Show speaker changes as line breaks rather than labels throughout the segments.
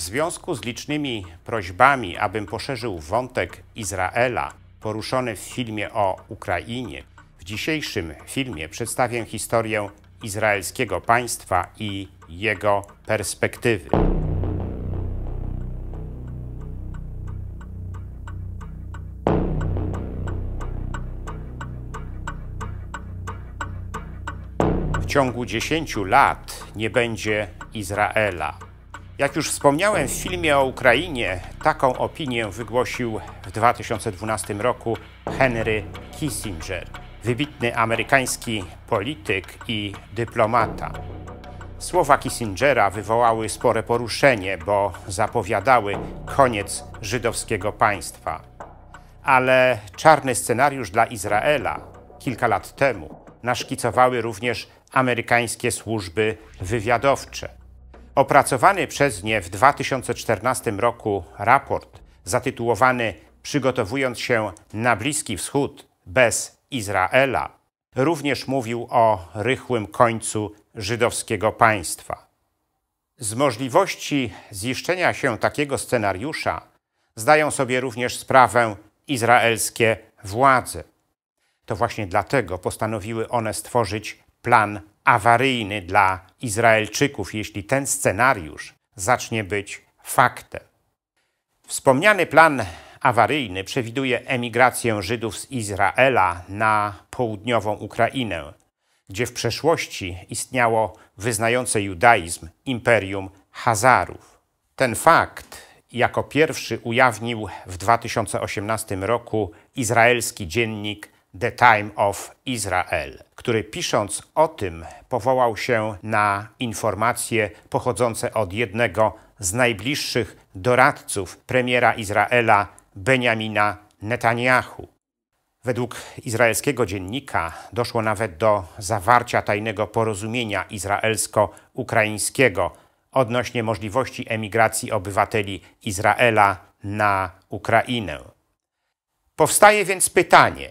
W związku z licznymi prośbami, abym poszerzył wątek Izraela poruszony w filmie o Ukrainie, w dzisiejszym filmie przedstawię historię izraelskiego państwa i jego perspektywy. W ciągu 10 lat nie będzie Izraela. Jak już wspomniałem w filmie o Ukrainie, taką opinię wygłosił w 2012 roku Henry Kissinger, wybitny amerykański polityk i dyplomata. Słowa Kissingera wywołały spore poruszenie, bo zapowiadały koniec żydowskiego państwa. Ale czarny scenariusz dla Izraela kilka lat temu naszkicowały również amerykańskie służby wywiadowcze. Opracowany przez nie w 2014 roku raport zatytułowany Przygotowując się na Bliski Wschód bez Izraela również mówił o rychłym końcu żydowskiego państwa. Z możliwości ziszczenia się takiego scenariusza zdają sobie również sprawę izraelskie władze. To właśnie dlatego postanowiły one stworzyć plan awaryjny dla Izraelczyków, jeśli ten scenariusz zacznie być faktem. Wspomniany plan awaryjny przewiduje emigrację Żydów z Izraela na południową Ukrainę, gdzie w przeszłości istniało wyznające judaizm imperium Hazarów. Ten fakt jako pierwszy ujawnił w 2018 roku izraelski dziennik The Time of Israel, który pisząc o tym powołał się na informacje pochodzące od jednego z najbliższych doradców premiera Izraela Benjamina Netanyahu. Według izraelskiego dziennika doszło nawet do zawarcia tajnego porozumienia izraelsko-ukraińskiego odnośnie możliwości emigracji obywateli Izraela na Ukrainę. Powstaje więc pytanie,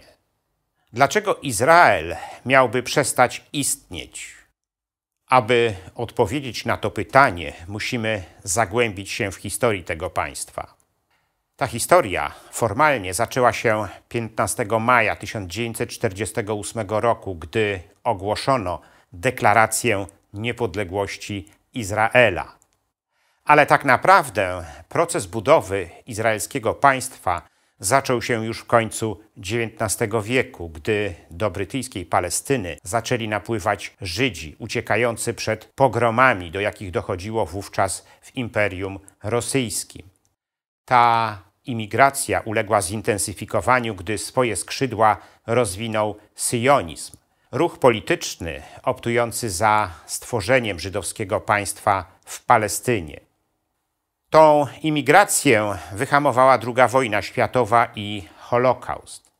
Dlaczego Izrael miałby przestać istnieć? Aby odpowiedzieć na to pytanie, musimy zagłębić się w historii tego państwa. Ta historia formalnie zaczęła się 15 maja 1948 roku, gdy ogłoszono deklarację niepodległości Izraela. Ale tak naprawdę proces budowy izraelskiego państwa zaczął się już w końcu XIX wieku, gdy do brytyjskiej Palestyny zaczęli napływać Żydzi uciekający przed pogromami, do jakich dochodziło wówczas w Imperium Rosyjskim. Ta imigracja uległa zintensyfikowaniu, gdy swoje skrzydła rozwinął syjonizm. Ruch polityczny optujący za stworzeniem żydowskiego państwa w Palestynie. Tą imigrację wyhamowała II wojna światowa i Holokaust.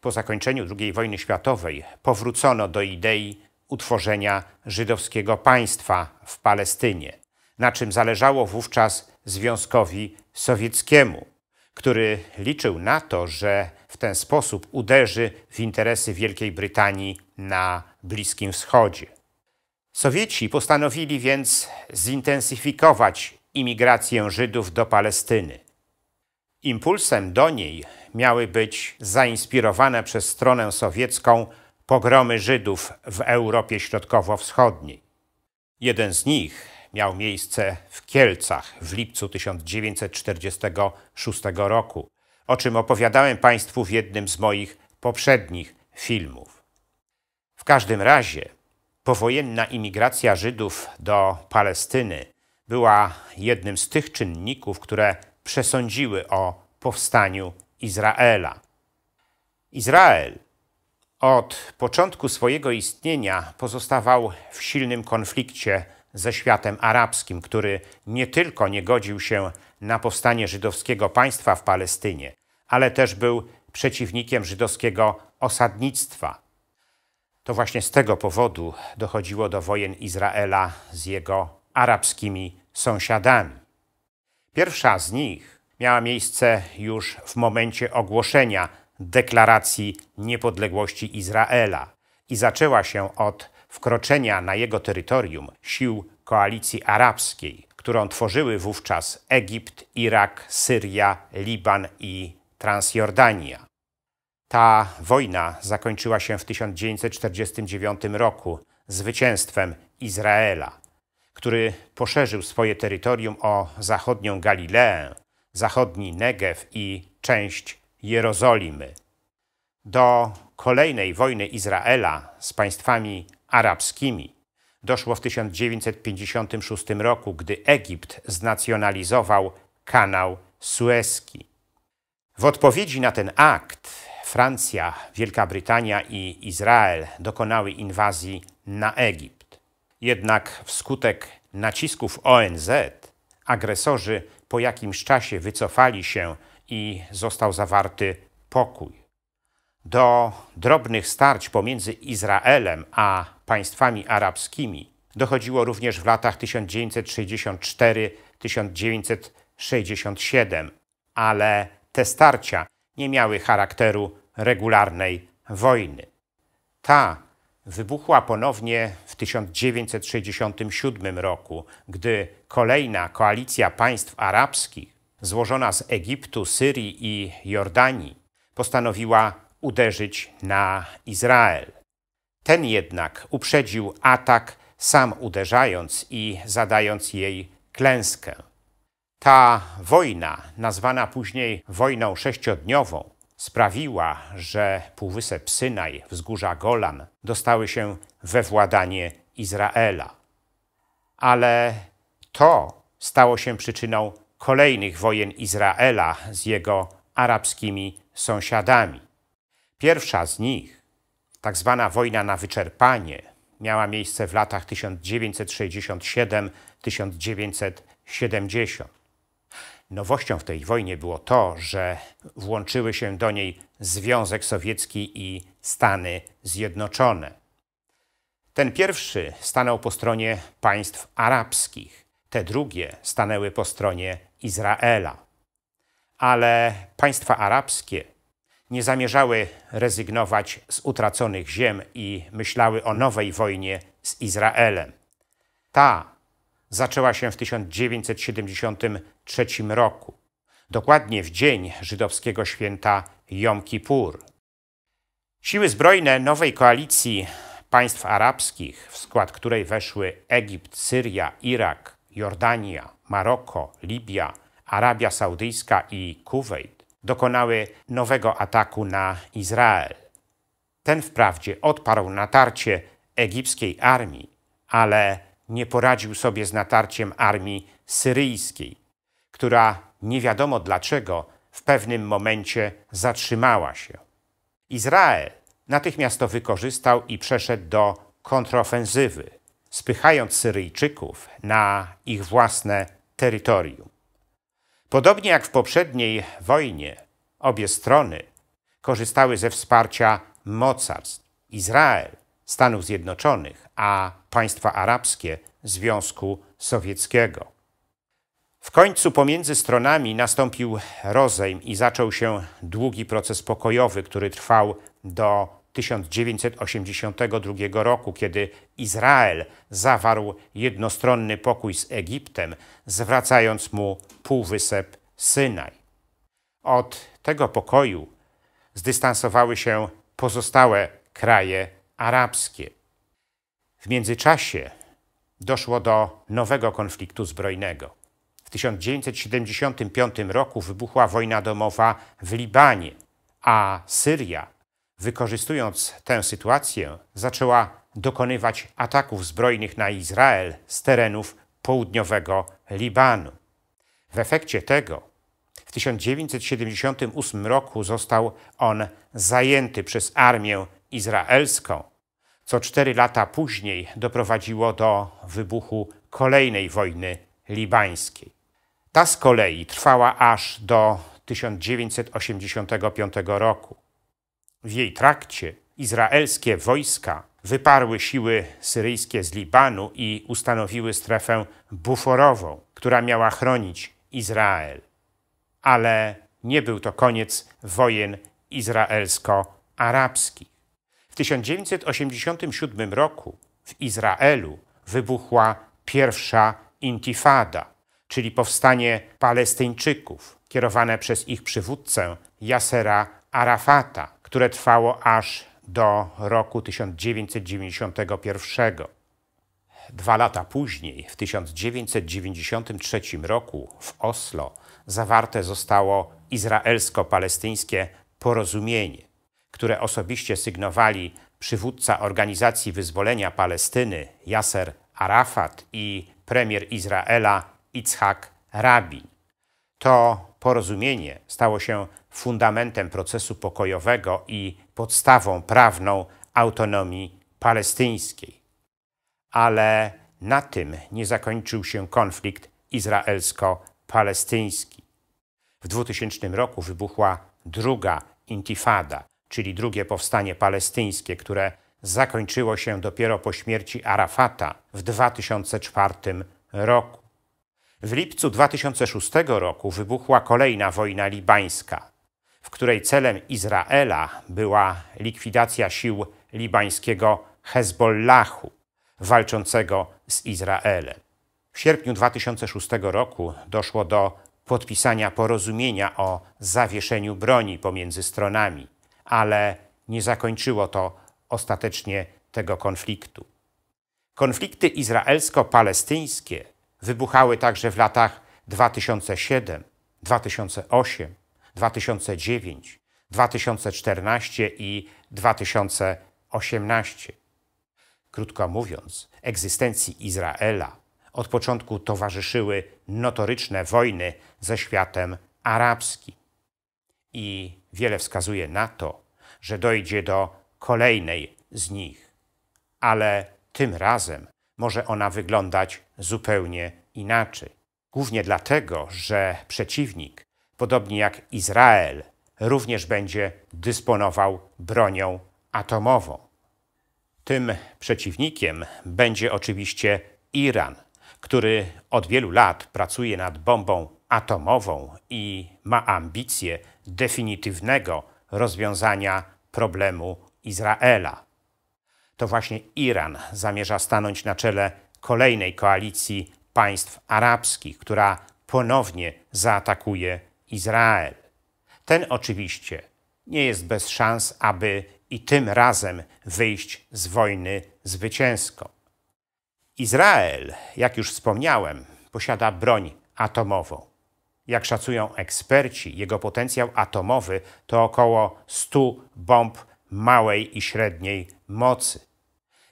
Po zakończeniu II wojny światowej powrócono do idei utworzenia żydowskiego państwa w Palestynie, na czym zależało wówczas Związkowi Sowieckiemu, który liczył na to, że w ten sposób uderzy w interesy Wielkiej Brytanii na Bliskim Wschodzie. Sowieci postanowili więc zintensyfikować imigrację Żydów do Palestyny. Impulsem do niej miały być zainspirowane przez stronę sowiecką pogromy Żydów w Europie Środkowo-Wschodniej. Jeden z nich miał miejsce w Kielcach w lipcu 1946 roku, o czym opowiadałem Państwu w jednym z moich poprzednich filmów. W każdym razie powojenna imigracja Żydów do Palestyny była jednym z tych czynników, które przesądziły o powstaniu Izraela. Izrael od początku swojego istnienia pozostawał w silnym konflikcie ze światem arabskim, który nie tylko nie godził się na powstanie żydowskiego państwa w Palestynie, ale też był przeciwnikiem żydowskiego osadnictwa. To właśnie z tego powodu dochodziło do wojen Izraela z jego arabskimi sąsiadami. Pierwsza z nich miała miejsce już w momencie ogłoszenia deklaracji niepodległości Izraela i zaczęła się od wkroczenia na jego terytorium sił koalicji arabskiej, którą tworzyły wówczas Egipt, Irak, Syria, Liban i Transjordania. Ta wojna zakończyła się w 1949 roku zwycięstwem Izraela który poszerzył swoje terytorium o zachodnią Galileę, zachodni Negev i część Jerozolimy. Do kolejnej wojny Izraela z państwami arabskimi doszło w 1956 roku, gdy Egipt znacjonalizował kanał Suezki. W odpowiedzi na ten akt Francja, Wielka Brytania i Izrael dokonały inwazji na Egipt. Jednak wskutek nacisków ONZ agresorzy po jakimś czasie wycofali się i został zawarty pokój. Do drobnych starć pomiędzy Izraelem a państwami arabskimi dochodziło również w latach 1964-1967, ale te starcia nie miały charakteru regularnej wojny. Ta wybuchła ponownie w 1967 roku, gdy kolejna koalicja państw arabskich, złożona z Egiptu, Syrii i Jordanii, postanowiła uderzyć na Izrael. Ten jednak uprzedził atak, sam uderzając i zadając jej klęskę. Ta wojna, nazwana później wojną sześciodniową, sprawiła, że Półwysep Synaj, wzgórza Golan dostały się we władanie Izraela. Ale to stało się przyczyną kolejnych wojen Izraela z jego arabskimi sąsiadami. Pierwsza z nich, tak zwana wojna na wyczerpanie, miała miejsce w latach 1967-1970. Nowością w tej wojnie było to, że włączyły się do niej Związek Sowiecki i Stany Zjednoczone. Ten pierwszy stanął po stronie państw arabskich, te drugie stanęły po stronie Izraela. Ale państwa arabskie nie zamierzały rezygnować z utraconych ziem i myślały o nowej wojnie z Izraelem. Ta zaczęła się w 1973 roku, dokładnie w dzień żydowskiego święta Jom Kippur. Siły zbrojne nowej koalicji państw arabskich, w skład której weszły Egipt, Syria, Irak, Jordania, Maroko, Libia, Arabia Saudyjska i Kuwejt, dokonały nowego ataku na Izrael. Ten wprawdzie odparł natarcie egipskiej armii, ale nie poradził sobie z natarciem armii syryjskiej, która nie wiadomo dlaczego w pewnym momencie zatrzymała się. Izrael natychmiast to wykorzystał i przeszedł do kontrofensywy, spychając Syryjczyków na ich własne terytorium. Podobnie jak w poprzedniej wojnie, obie strony korzystały ze wsparcia mocarstw. Izrael Stanów Zjednoczonych, a państwa arabskie Związku Sowieckiego. W końcu pomiędzy stronami nastąpił rozejm i zaczął się długi proces pokojowy, który trwał do 1982 roku, kiedy Izrael zawarł jednostronny pokój z Egiptem, zwracając mu półwysep Synaj. Od tego pokoju zdystansowały się pozostałe kraje arabskie. W międzyczasie doszło do nowego konfliktu zbrojnego. W 1975 roku wybuchła wojna domowa w Libanie, a Syria, wykorzystując tę sytuację, zaczęła dokonywać ataków zbrojnych na Izrael z terenów południowego Libanu. W efekcie tego w 1978 roku został on zajęty przez armię izraelską co cztery lata później doprowadziło do wybuchu kolejnej wojny libańskiej. Ta z kolei trwała aż do 1985 roku. W jej trakcie izraelskie wojska wyparły siły syryjskie z Libanu i ustanowiły strefę buforową, która miała chronić Izrael. Ale nie był to koniec wojen izraelsko-arabskich. W 1987 roku w Izraelu wybuchła pierwsza intifada, czyli powstanie Palestyńczyków kierowane przez ich przywódcę Yasera Arafata, które trwało aż do roku 1991. Dwa lata później, w 1993 roku w Oslo, zawarte zostało izraelsko-palestyńskie porozumienie, które osobiście sygnowali przywódca Organizacji Wyzwolenia Palestyny Yasser Arafat i premier Izraela Itzhak Rabin. To porozumienie stało się fundamentem procesu pokojowego i podstawą prawną autonomii palestyńskiej. Ale na tym nie zakończył się konflikt izraelsko-palestyński. W 2000 roku wybuchła druga intifada, czyli drugie powstanie palestyńskie, które zakończyło się dopiero po śmierci Arafata w 2004 roku. W lipcu 2006 roku wybuchła kolejna wojna libańska, w której celem Izraela była likwidacja sił libańskiego Hezbollahu walczącego z Izraelem. W sierpniu 2006 roku doszło do podpisania porozumienia o zawieszeniu broni pomiędzy stronami ale nie zakończyło to ostatecznie tego konfliktu. Konflikty izraelsko-palestyńskie wybuchały także w latach 2007, 2008, 2009, 2014 i 2018. Krótko mówiąc, egzystencji Izraela od początku towarzyszyły notoryczne wojny ze światem arabskim. I Wiele wskazuje na to, że dojdzie do kolejnej z nich, ale tym razem może ona wyglądać zupełnie inaczej. Głównie dlatego, że przeciwnik, podobnie jak Izrael, również będzie dysponował bronią atomową. Tym przeciwnikiem będzie oczywiście Iran, który od wielu lat pracuje nad bombą atomową i ma ambicje definitywnego rozwiązania problemu Izraela. To właśnie Iran zamierza stanąć na czele kolejnej koalicji państw arabskich, która ponownie zaatakuje Izrael. Ten oczywiście nie jest bez szans, aby i tym razem wyjść z wojny zwycięsko. Izrael, jak już wspomniałem, posiada broń atomową. Jak szacują eksperci, jego potencjał atomowy to około 100 bomb małej i średniej mocy.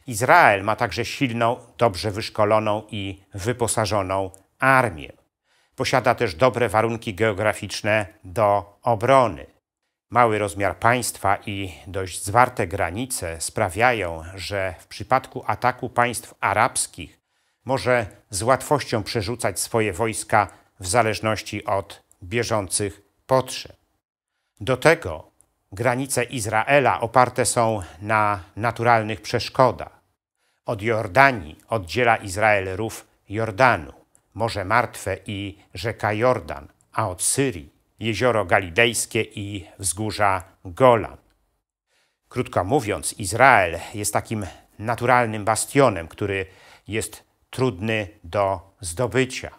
Izrael ma także silną, dobrze wyszkoloną i wyposażoną armię. Posiada też dobre warunki geograficzne do obrony. Mały rozmiar państwa i dość zwarte granice sprawiają, że w przypadku ataku państw arabskich może z łatwością przerzucać swoje wojska w zależności od bieżących potrzeb. Do tego granice Izraela oparte są na naturalnych przeszkodach. Od Jordanii oddziela Izrael rów Jordanu, Morze Martwe i rzeka Jordan, a od Syrii jezioro Galilejskie i wzgórza Golan. Krótko mówiąc, Izrael jest takim naturalnym bastionem, który jest trudny do zdobycia.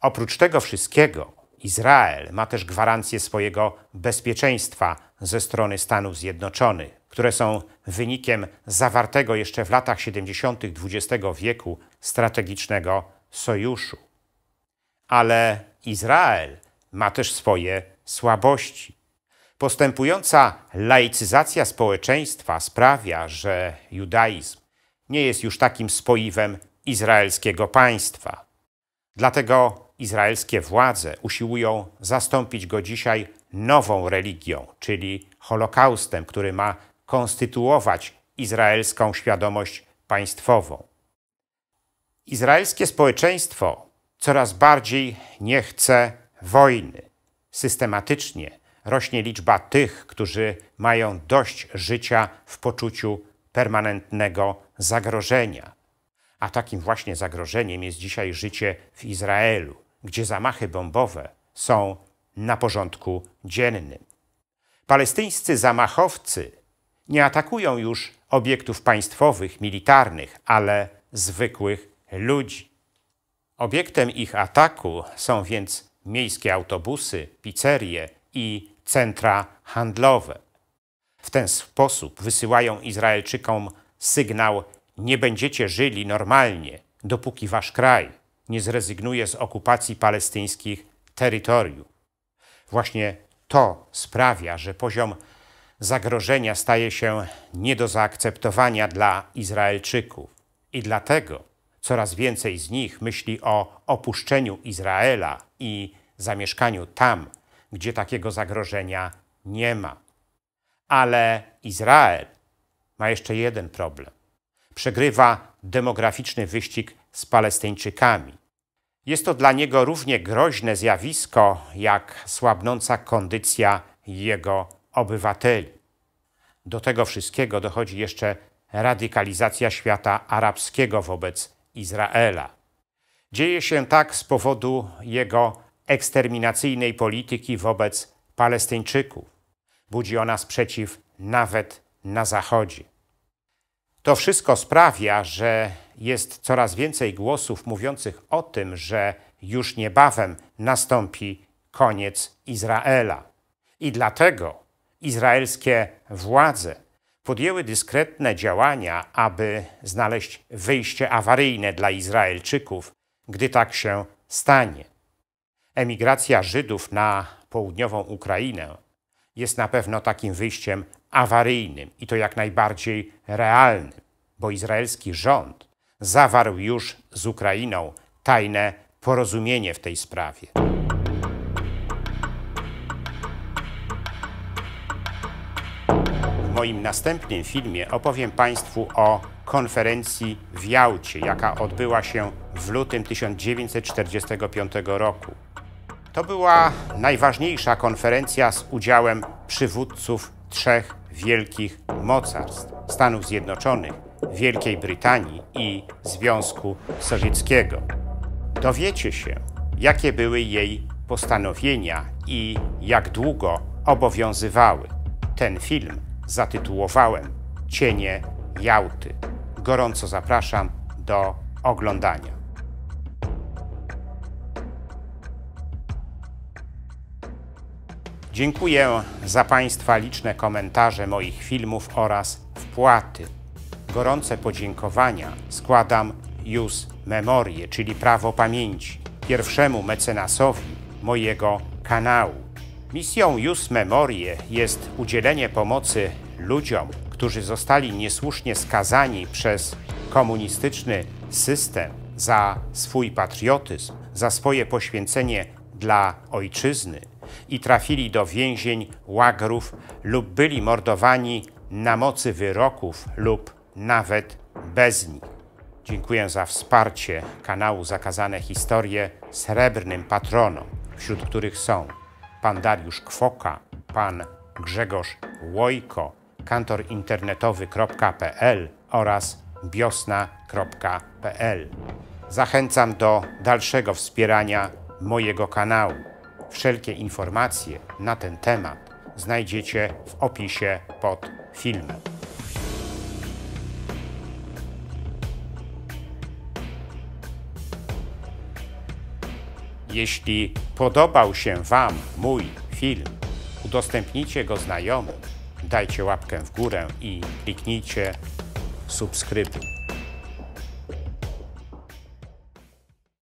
Oprócz tego wszystkiego, Izrael ma też gwarancję swojego bezpieczeństwa ze strony Stanów Zjednoczonych, które są wynikiem zawartego jeszcze w latach 70. XX wieku strategicznego sojuszu. Ale Izrael ma też swoje słabości. Postępująca laicyzacja społeczeństwa sprawia, że judaizm nie jest już takim spoiwem izraelskiego państwa. Dlatego Izraelskie władze usiłują zastąpić go dzisiaj nową religią, czyli Holokaustem, który ma konstytuować izraelską świadomość państwową. Izraelskie społeczeństwo coraz bardziej nie chce wojny. Systematycznie rośnie liczba tych, którzy mają dość życia w poczuciu permanentnego zagrożenia. A takim właśnie zagrożeniem jest dzisiaj życie w Izraelu gdzie zamachy bombowe są na porządku dziennym. Palestyńscy zamachowcy nie atakują już obiektów państwowych, militarnych, ale zwykłych ludzi. Obiektem ich ataku są więc miejskie autobusy, pizzerie i centra handlowe. W ten sposób wysyłają Izraelczykom sygnał: Nie będziecie żyli normalnie, dopóki wasz kraj nie zrezygnuje z okupacji palestyńskich terytoriów. Właśnie to sprawia, że poziom zagrożenia staje się nie do zaakceptowania dla Izraelczyków i dlatego coraz więcej z nich myśli o opuszczeniu Izraela i zamieszkaniu tam, gdzie takiego zagrożenia nie ma. Ale Izrael ma jeszcze jeden problem przegrywa demograficzny wyścig z Palestyńczykami. Jest to dla niego równie groźne zjawisko, jak słabnąca kondycja jego obywateli. Do tego wszystkiego dochodzi jeszcze radykalizacja świata arabskiego wobec Izraela. Dzieje się tak z powodu jego eksterminacyjnej polityki wobec Palestyńczyków. Budzi ona sprzeciw nawet na Zachodzie. To wszystko sprawia, że jest coraz więcej głosów mówiących o tym, że już niebawem nastąpi koniec Izraela. I dlatego izraelskie władze podjęły dyskretne działania, aby znaleźć wyjście awaryjne dla Izraelczyków, gdy tak się stanie. Emigracja Żydów na południową Ukrainę jest na pewno takim wyjściem awaryjnym i to jak najbardziej realnym, bo izraelski rząd zawarł już z Ukrainą tajne porozumienie w tej sprawie. W moim następnym filmie opowiem Państwu o konferencji w Jałcie, jaka odbyła się w lutym 1945 roku. To była najważniejsza konferencja z udziałem przywódców trzech wielkich mocarstw: Stanów Zjednoczonych, Wielkiej Brytanii i Związku Sowieckiego. Dowiecie się, jakie były jej postanowienia i jak długo obowiązywały. Ten film zatytułowałem Cienie Jałty. Gorąco zapraszam do oglądania. Dziękuję za Państwa liczne komentarze moich filmów oraz wpłaty. Gorące podziękowania składam Jus Memorie, czyli Prawo Pamięci, pierwszemu mecenasowi mojego kanału. Misją Jus Memorie jest udzielenie pomocy ludziom, którzy zostali niesłusznie skazani przez komunistyczny system za swój patriotyzm, za swoje poświęcenie dla ojczyzny i trafili do więzień, łagrów lub byli mordowani na mocy wyroków lub nawet bez nich. Dziękuję za wsparcie kanału Zakazane Historie srebrnym patronom, wśród których są pan Dariusz Kwoka, pan Grzegorz Łojko, kantorinternetowy.pl oraz biosna.pl. Zachęcam do dalszego wspierania mojego kanału. Wszelkie informacje na ten temat znajdziecie w opisie pod filmem. Jeśli podobał się Wam mój film, udostępnijcie go znajomym, dajcie łapkę w górę i kliknijcie subskrybuj.